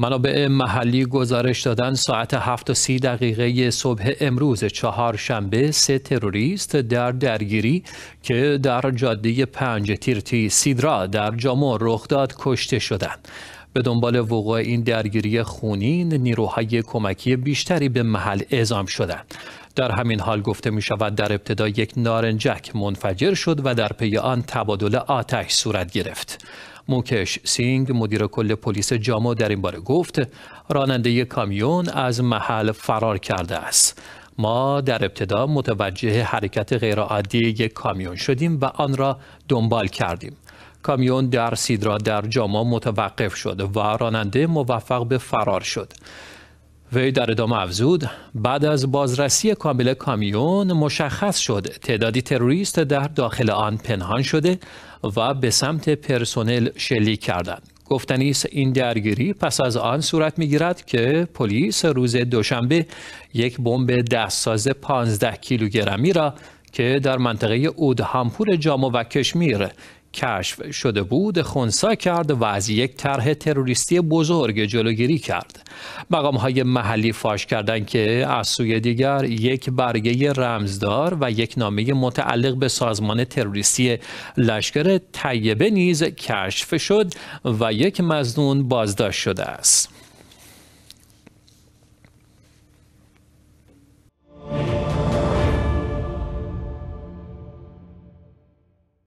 منابع محلی گزارش دادن ساعت 7:30 دقیقه صبح امروز چهارشنبه سه تروریست در درگیری که در جاده پنج تیرتی سیدرا در جامو رخ داد کشته شدند. به دنبال وقوع این درگیری خونین نیروهای کمکی بیشتری به محل اعزام شدند. در همین حال گفته می شود در ابتدا یک نارنجک منفجر شد و در پی آن تبادل آتش صورت گرفت. موکش سینگ مدیر کل پلیس جامو در این باره گفت راننده کامیون از محل فرار کرده است ما در ابتدا متوجه حرکت غیرعادی یک کامیون شدیم و آن را دنبال کردیم کامیون در سیدرا در جامو متوقف شد و راننده موفق به فرار شد وی در ادامه افزود بعد از بازرسی کامل کامیون مشخص شد تعدادی تروریست در داخل آن پنهان شده و به سمت پرسنل شلیک کردند گفتنی است این درگیری پس از آن صورت میگیرد که پلیس روز دوشنبه یک بمب دستساز 15 کیلوگرمی را که در منطقه اودهامپور جامو و کشمیر کشف شده بود خونسا کرد و از یک طرح تروریستی بزرگ جلوگیری کرد مقام های محلی فاش کردند که از سوی دیگر یک برگه رمزدار و یک نامه متعلق به سازمان تروریستی لشکر طیبه نیز کشف شد و یک مزنون بازداشت شده است